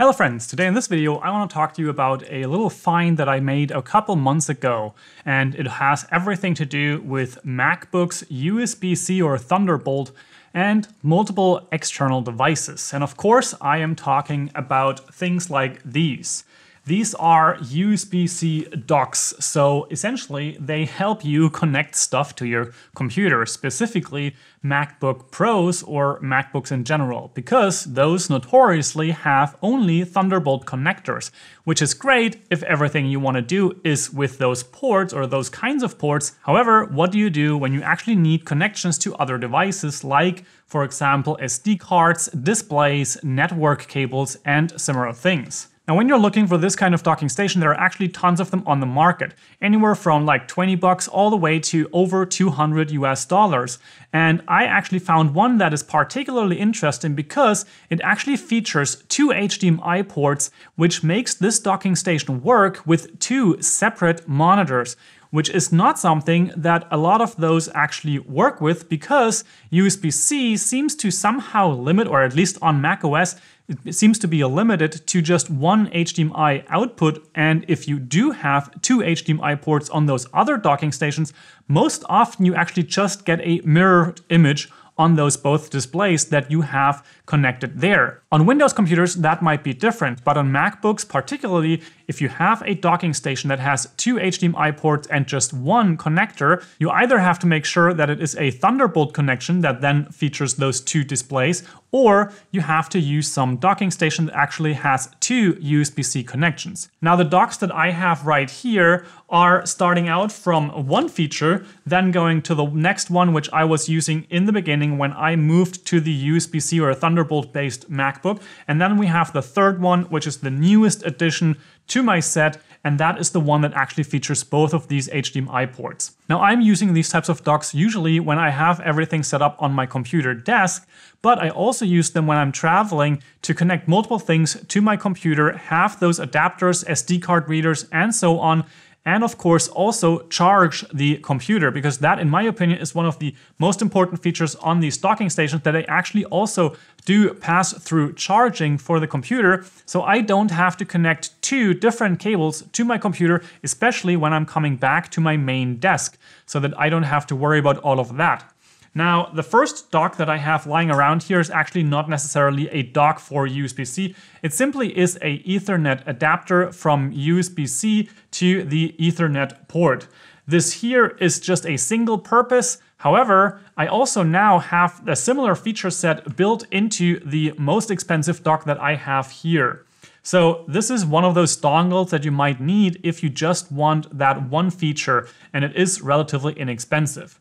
Hello friends, today in this video I want to talk to you about a little find that I made a couple months ago and it has everything to do with MacBooks USB-C or Thunderbolt and multiple external devices. And of course I am talking about things like these. These are USB-C docks, so essentially they help you connect stuff to your computer, specifically MacBook Pros or MacBooks in general, because those notoriously have only Thunderbolt connectors, which is great if everything you want to do is with those ports or those kinds of ports. However, what do you do when you actually need connections to other devices like for example, SD cards, displays, network cables, and similar things. Now, when you're looking for this kind of docking station, there are actually tons of them on the market, anywhere from like 20 bucks all the way to over 200 US dollars. And I actually found one that is particularly interesting because it actually features two HDMI ports, which makes this docking station work with two separate monitors, which is not something that a lot of those actually work with because USB-C seems to somehow limit, or at least on macOS, it seems to be limited to just one HDMI output. And if you do have two HDMI ports on those other docking stations, most often you actually just get a mirrored image on those both displays that you have connected there. On Windows computers, that might be different, but on MacBooks, particularly if you have a docking station that has two HDMI ports and just one connector, you either have to make sure that it is a Thunderbolt connection that then features those two displays, or you have to use some docking station that actually has two USB-C connections. Now the docks that I have right here are starting out from one feature, then going to the next one, which I was using in the beginning when I moved to the USB-C or Thunderbolt-based Mac MacBook. And then we have the third one, which is the newest addition to my set, and that is the one that actually features both of these HDMI ports. Now I'm using these types of docks usually when I have everything set up on my computer desk, but I also use them when I'm traveling to connect multiple things to my computer, have those adapters, SD card readers, and so on, and of course also charge the computer because that in my opinion is one of the most important features on these docking stations that they actually also do pass through charging for the computer so I don't have to connect two different cables to my computer especially when I'm coming back to my main desk so that I don't have to worry about all of that. Now, the first dock that I have lying around here is actually not necessarily a dock for USB-C. It simply is a Ethernet adapter from USB-C to the Ethernet port. This here is just a single purpose. However, I also now have a similar feature set built into the most expensive dock that I have here. So this is one of those dongles that you might need if you just want that one feature and it is relatively inexpensive.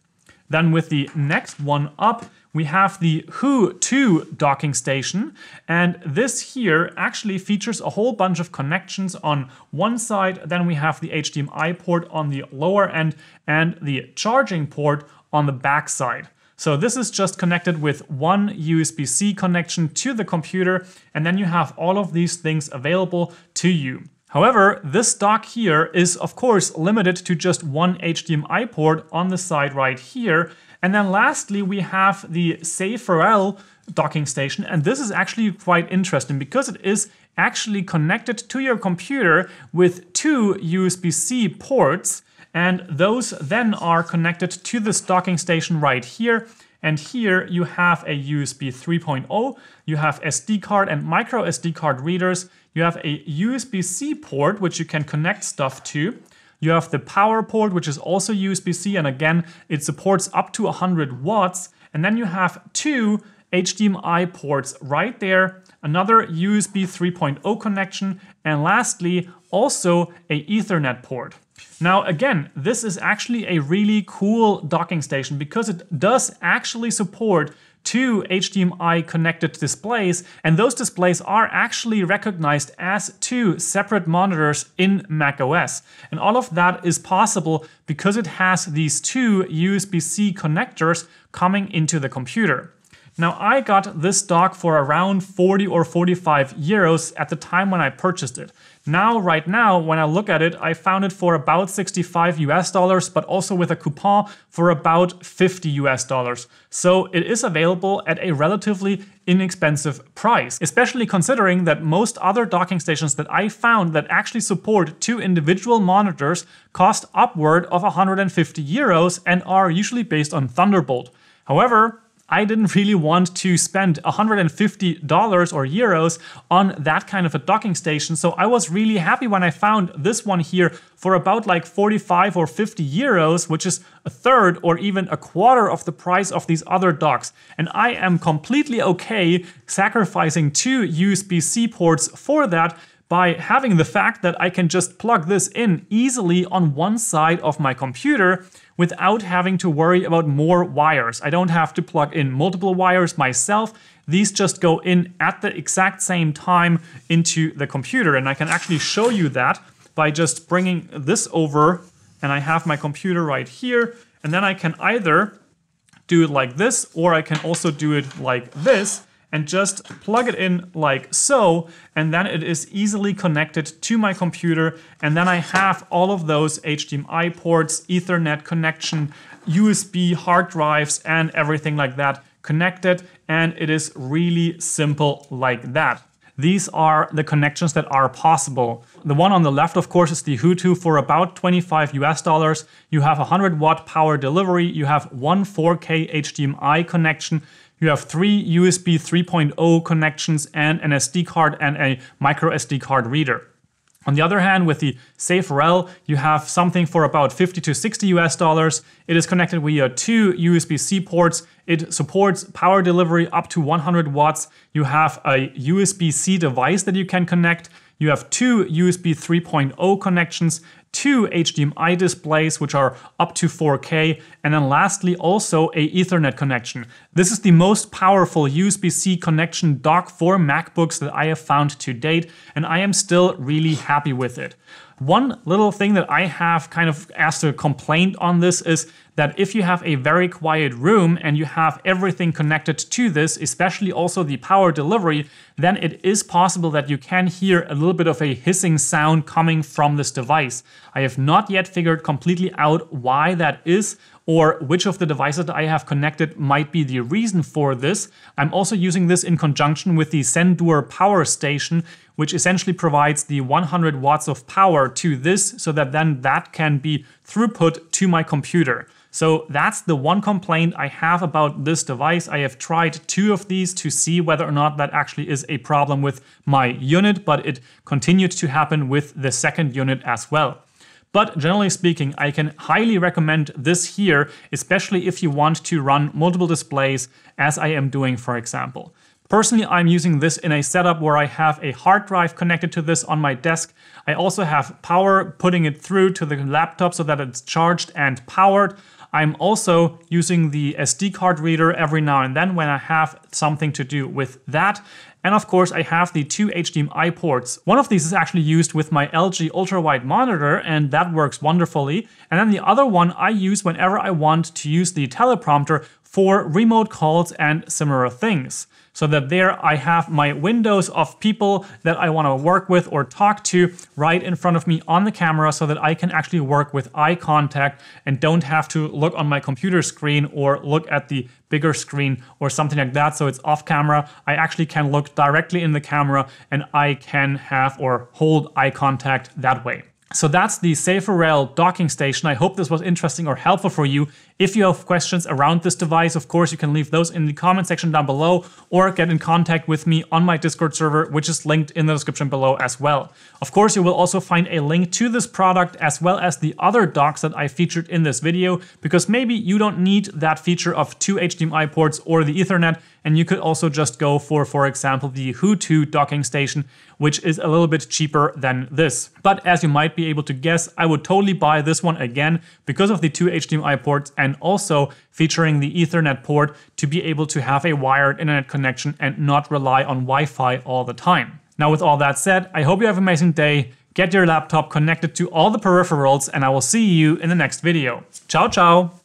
Then with the next one up, we have the Who 2 docking station. And this here actually features a whole bunch of connections on one side. Then we have the HDMI port on the lower end and the charging port on the back side. So this is just connected with one USB-C connection to the computer. And then you have all of these things available to you. However, this dock here is of course limited to just one HDMI port on the side right here. And then lastly, we have the Saferel docking station. And this is actually quite interesting because it is actually connected to your computer with two USB-C ports. And those then are connected to this docking station right here. And here you have a USB 3.0, you have SD card and micro SD card readers, you have a USB-C port, which you can connect stuff to, you have the power port, which is also USB-C, and again, it supports up to 100 watts. And then you have two HDMI ports right there, another USB 3.0 connection, and lastly, also a Ethernet port. Now, again, this is actually a really cool docking station because it does actually support two HDMI connected displays, and those displays are actually recognized as two separate monitors in macOS. And all of that is possible because it has these two USB-C connectors coming into the computer. Now I got this dock for around 40 or 45 euros at the time when I purchased it. Now, right now, when I look at it, I found it for about 65 US dollars, but also with a coupon for about 50 US dollars. So it is available at a relatively inexpensive price, especially considering that most other docking stations that I found that actually support two individual monitors cost upward of 150 euros and are usually based on Thunderbolt. However, I didn't really want to spend $150 or euros on that kind of a docking station. So I was really happy when I found this one here for about like 45 or 50 euros, which is a third or even a quarter of the price of these other docks. And I am completely okay sacrificing two USB-C ports for that by having the fact that I can just plug this in easily on one side of my computer without having to worry about more wires. I don't have to plug in multiple wires myself. These just go in at the exact same time into the computer. And I can actually show you that by just bringing this over and I have my computer right here. And then I can either do it like this or I can also do it like this and just plug it in like so, and then it is easily connected to my computer. And then I have all of those HDMI ports, ethernet connection, USB hard drives, and everything like that connected. And it is really simple like that. These are the connections that are possible. The one on the left, of course, is the Hutu for about 25 US dollars. You have 100 watt power delivery. You have one 4K HDMI connection. You have three USB 3.0 connections and an SD card and a micro SD card reader. On the other hand, with the SafeRel, you have something for about 50 to 60 US dollars. It is connected via two USB-C ports. It supports power delivery up to 100 watts. You have a USB-C device that you can connect. You have two USB 3.0 connections two HDMI displays, which are up to 4K, and then lastly also a Ethernet connection. This is the most powerful USB-C connection dock for MacBooks that I have found to date, and I am still really happy with it. One little thing that I have kind of as a complaint on this is that if you have a very quiet room and you have everything connected to this, especially also the power delivery, then it is possible that you can hear a little bit of a hissing sound coming from this device. I have not yet figured completely out why that is or which of the devices that I have connected might be the reason for this. I'm also using this in conjunction with the Sendur power station, which essentially provides the 100 watts of power to this so that then that can be throughput to my computer. So that's the one complaint I have about this device. I have tried two of these to see whether or not that actually is a problem with my unit, but it continued to happen with the second unit as well. But generally speaking, I can highly recommend this here, especially if you want to run multiple displays as I am doing, for example. Personally, I'm using this in a setup where I have a hard drive connected to this on my desk. I also have power putting it through to the laptop so that it's charged and powered. I'm also using the SD card reader every now and then when I have something to do with that. And of course, I have the two HDMI ports. One of these is actually used with my LG ultrawide monitor, and that works wonderfully. And then the other one I use whenever I want to use the teleprompter for remote calls and similar things so that there I have my windows of people that I want to work with or talk to right in front of me on the camera so that I can actually work with eye contact and don't have to look on my computer screen or look at the bigger screen or something like that. So it's off camera. I actually can look directly in the camera and I can have or hold eye contact that way. So that's the Safer Rail docking station. I hope this was interesting or helpful for you. If you have questions around this device, of course, you can leave those in the comment section down below or get in contact with me on my Discord server, which is linked in the description below as well. Of course, you will also find a link to this product as well as the other docks that I featured in this video, because maybe you don't need that feature of two HDMI ports or the ethernet, and you could also just go for, for example, the Hutu docking station, which is a little bit cheaper than this. But as you might be be able to guess, I would totally buy this one again because of the two HDMI ports and also featuring the Ethernet port to be able to have a wired internet connection and not rely on Wi-Fi all the time. Now with all that said, I hope you have an amazing day, get your laptop connected to all the peripherals, and I will see you in the next video. Ciao, ciao!